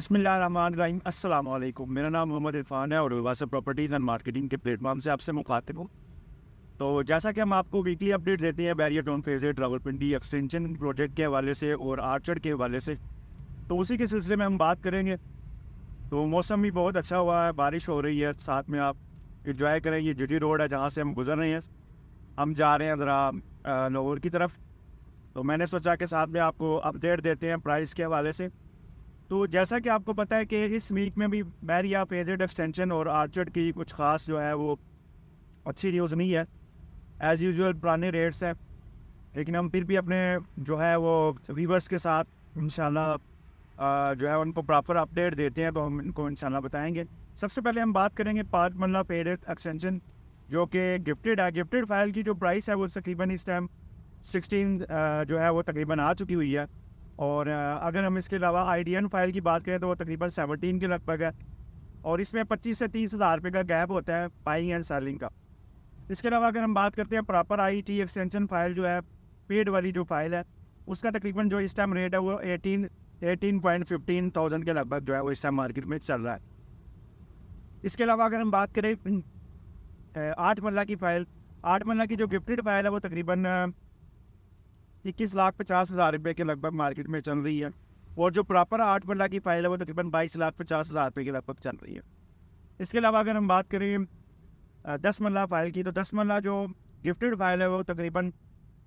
अस्सलाम वालेकुम मेरा नाम मोहम्मद इरफान है और वासा प्रॉपर्टीज़ एंड मार्केटिंग के प्लेटफॉर्म से आपसे मुखातिब हूँ तो जैसा कि हम आपको वीकली अपडेट देते हैं Bahria town phase eight Rawalpindi extension project के हवाले से और आर्चर के हवाले से तो उसी के सिलसिले में हम बात करेंगे तो मौसम भी बहुत अच्छा हुआ है बारिश हो रही है साथ में आप इंजॉय करें ये जुटी रोड है जहाँ से हम गुजर रहे हैं हम जा रहे हैं ज़रा लाहौर की तरफ तो मैंने सोचा कि साथ में आपको अपडेट देते हैं प्राइस के हवाले से तो जैसा कि आपको पता है कि इस वीक में भी बैरिया पेजेड एक्सटेंशन और आर्चर्ड की कुछ खास जो है वो अच्छी न्यूज़ नहीं है एज़ यूजल पुराने रेट्स है लेकिन हम फिर भी अपने जो है वो वीवर्स के साथ इन जो है उनको प्रॉपर अपडेट देते हैं तो हम इनको इन बताएँगे सबसे पहले हम बात करेंगे पाँच मल्ला पेड एक्सटेंशन जो कि गिफ्टेड है गिफ्टेड फाइल की जो प्राइस है वो तकरीबन इस टाइम सिक्सटीन जो है वो तकरीबन आ चुकी हुई है और अगर हम इसके अलावा आई फाइल की बात करें तो वो तकरीबन सेवनटीन के लगभग है और इसमें पच्चीस से तीस हज़ार रुपये का गैप होता है बाइंग एंड सेलिंग का इसके अलावा अगर हम बात करते हैं proper I T extension file जो है पेड वाली जो फाइल है उसका तकरीबन जो इस टाइम रेट है वो eighteen eighteen point fifteen thousand के लगभग जो है वो इस टाइम मार्केट में चल रहा है इसके अलावा अगर हम बात करें आठ मल्ला की फ़ाइल आठ मल्ला की जो गिफ्टेड फाइल है वो तकरीबन इक्कीस लाख पचास हज़ार रुपये के लगभग मार्केट में चल रही है और जो प्रॉपर आठ मरला की फाइल है वो तकरीबन बाईस लाख पचास हज़ार रुपये के लगभग चल रही है इसके अलावा अगर हम बात करें दस मरला फाइल की तो दस मरला जो गिफ्टेड फाइल है वो तकरीबन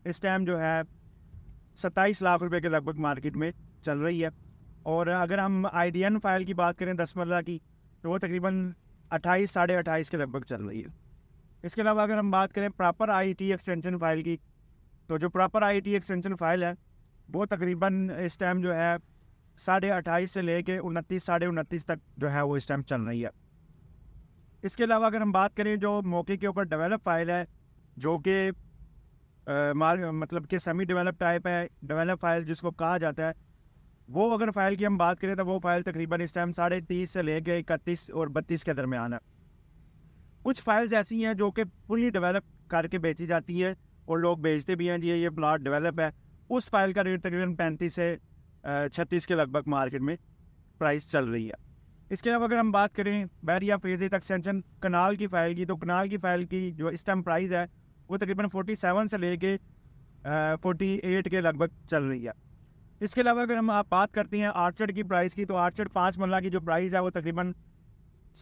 इस टाइम जो है सत्ताईस लाख रुपये के लगभग मार्केट में चल रही है और अगर हम आई फाइल की बात करें दस मरला की तो वो तकरीबन अट्ठाईस साढ़े अट्ठाईस के लगभग चल रही है इसके अलावा अगर हम बात करें प्रॉपर आई एक्सटेंशन फाइल की तो जो proper I T extension file है वो तकरीबन इस टाइम जो है साढ़े अट्ठाईस से ले कर उनतीस साढ़े उनतीस तक जो है वो इस टाइम चल रही है इसके अलावा अगर हम बात करें जो मौके के ऊपर डेवलप फाइल है जो कि मतलब कि सेमी डेवलप टाइप है डेवलप फाइल जिसको कहा जाता है वो अगर फाइल की हम बात करें तो वो फाइल तकरीबन इस टाइम साढ़े तीस से ले कर इकतीस और बत्तीस के दरमियान है कुछ फाइल्स ऐसी हैं जो कि फुली डेवलप करके बेची जाती है और लोग बेचते भी हैं जी ये प्लाट डेवलप है उस फाइल का रेट तकरीबन पैंतीस से छत्तीस के लगभग मार्केट में प्राइस चल रही है इसके अलावा अगर हम बात करें Bahria phase eight extension kanal की फाइल की तो कनाल की फाइल की जो इस टाइम प्राइस है वो तकरीबन 47 से लेके 48 के लगभग चल रही है इसके अलावा अगर हम आप बात करते हैं आर्चर्ड की प्राइस की तो आर्चर्ड पाँच मल्ला की जो प्राइस है वो तकरीबन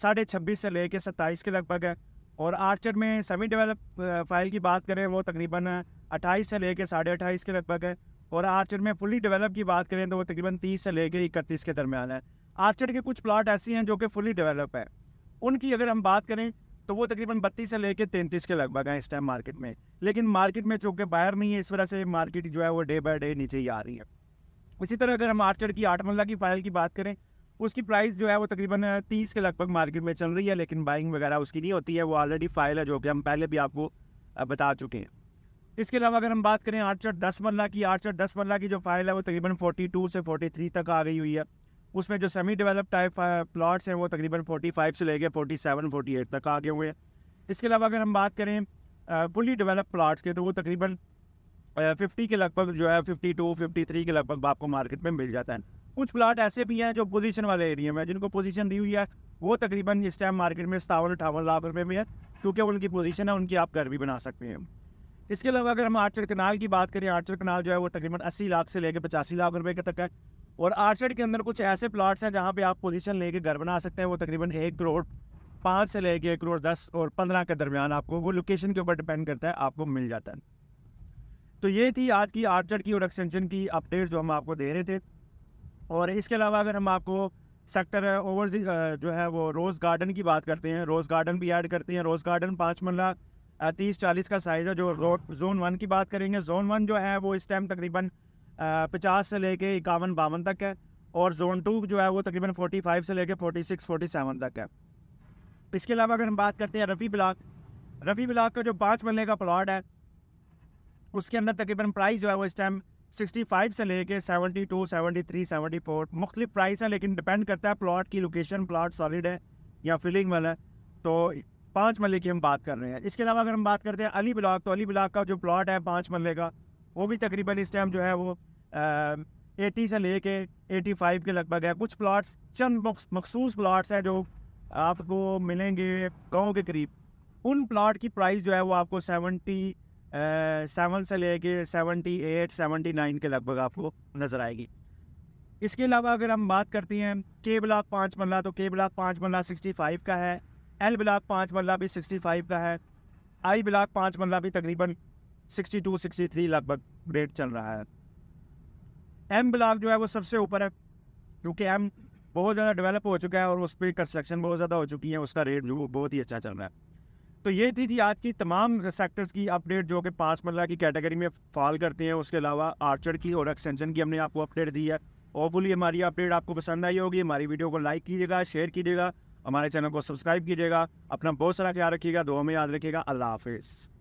साढ़े छब्बीस से लेके सत्ताईस के लगभग है और आर्चर में सेमी डेवलप फाइल की बात करें वो तकरीबन अट्ठाईस से लेकर साढ़े अट्ठाईस के लगभग है और आर्चर में फुली डेवलप की बात करें तो वो तकरीबन तीस से लेकर इकतीस के दरमियान है आर्चर के कुछ प्लाट ऐसे हैं जो कि फुली डेवलप है उनकी अगर हम बात करें तो वो तकरीबन बत्तीस से लेकर तैंतीस के लगभग हैं इस टाइम मार्केट में लेकिन मार्केट में चूँकि बाहर नहीं है इस वजह से मार्केट जो है वो डे बाई डे नीचे ही आ रही है इसी तरह अगर हम आर्चर की आठ मल्ला की फाइल की बात करें उसकी प्राइस जो है वो तकरीबन तीस के लगभग मार्केट में चल रही है लेकिन बाइंग वगैरह उसकी नहीं होती है वो ऑलरेडी फाइल है जो कि हम पहले भी आपको बता चुके हैं इसके अलावा अगर हम बात करें आठ दस मरला की आठ सौ दस मरला की जो फाइल है वो तकरीबन फोर्टी टू से फोर्टी थ्री तक आ गई हुई है उसमें जो सेमी डेवलप टाइप प्लाट्स हैं वो तकरीबन फोर्टी फाइव से लेके फोर्टी सेवन फोर्टी एट तक आगे हुए हैं इसके अलावा अगर हम बात करें फुली डेवलप प्लाट्स के तो वो तकरीबन फिफ्टी के लगभग जो है फिफ्टी टू फिफ्टी थ्री के लगभग आपको मार्केट में मिल जाता है कुछ प्लाट ऐसे भी हैं जो पोजीशन वाले एरिया में जिनको पोजीशन दी हुई है वो तकरीबन इस टाइम मार्केट में सतावन अठावन लाख रुपये में है क्योंकि उनकी पोजीशन है उनकी आप घर भी बना सकते हैं इसके अलावा अगर हम आर्चर कनाल की बात करें आर्चर कनाल जो है वो तकरीबन अस्सी लाख से लेकर पचासी लाख रुपये के तक है और आर्चर के अंदर कुछ ऐसे प्लाट्स हैं जहाँ पे आप पोजीशन लेके घर बना सकते हैं वो तकरीबन एक करोड़ पाँच से लेके एक करोड़ दस और पंद्रह के दरमियान आपको वो लोकेशन के ऊपर डिपेंड करता है आपको मिल जाता है तो ये थी आज की आर्चर की और एक्सटेंशन की अपडेट जो हम आपको दे रहे थे और इसके अलावा अगर हम आपको सेक्टर ओवर जो है वो रोज़ गार्डन की बात करते हैं रोज़ गार्डन भी ऐड करते हैं रोज़ गार्डन पाँच मरला तीस चालीस का साइज़ है जो रोड जोन वन की बात करेंगे जोन वन जो है वो इस टाइम तकरीबन पचास से लेके इक्यावन बावन तक है और जोन टू जो है वो तकरीबन फोर्टी फाइव से लेके फोर्टी सिक्स फोर्टी सेवन तक है इसके अलावा अगर हम बात करते हैं रफ़ी ब्लाक रफ़ी ब्लाक का जो पाँच मरले का प्लाट है उसके अंदर तकरीबन प्राइस जो है वो इस टाइम 65 से लेके 72, 73, 74 मुख्तलि प्राइस हैं लेकिन डिपेंड करता है प्लॉट की लोकेशन प्लॉट सॉलिड है या फिलिंग वाला है तो पाँच मल्ले की हम बात कर रहे हैं इसके अलावा अगर हम बात करते हैं अली ब्लॉक तो अली ब्लॉक का जो प्लॉट है पाँच मल्ले का वो भी तकरीबन इस टाइम जो है वो एटी से ले कर एटी फाइव के लगभग है कुछ प्लाट्स चंद मखसूस प्लाट्स हैं जो आपको मिलेंगे गाँव के करीब उन प्लाट की प्राइस जो है वो आपको सेवेंटी सेवन से लेके सेवेंटी एट सेवेंटी नाइन के लगभग आपको नज़र आएगी इसके अलावा अगर हम बात करते हैं के ब्लॉक पाँच मरला तो के ब्लॉक पाँच मरला सिक्सटी फाइव का है एल ब्लॉक पाँच मरला भी सिक्सटी फाइव का है आई ब्लॉक पाँच मरला भी तकरीबन सिक्सटी टू सिक्सटी थ्री लगभग रेट चल रहा है एम ब्लॉक जो है वो सबसे ऊपर है क्योंकि एम बहुत ज़्यादा डेवलप हो चुका है और उस पर कंस्ट्रक्शन बहुत ज़्यादा हो चुकी है उसका रेट जो बहुत ही अच्छा चल रहा है तो ये थी थी आज की तमाम सेक्टर्स की अपडेट जो कि पाँच मरला की कैटेगरी में फॉल करते हैं उसके अलावा आर्चर की और एक्सटेंशन की हमने आपको अपडेट दी है होपफुली हमारी अपडेट आपको पसंद आई होगी हमारी वीडियो को लाइक कीजिएगा शेयर कीजिएगा हमारे चैनल को सब्सक्राइब कीजिएगा अपना बहुत सारा ख्याल रखिएगा दो में याद रखिएगा अल्लाह हाफिज़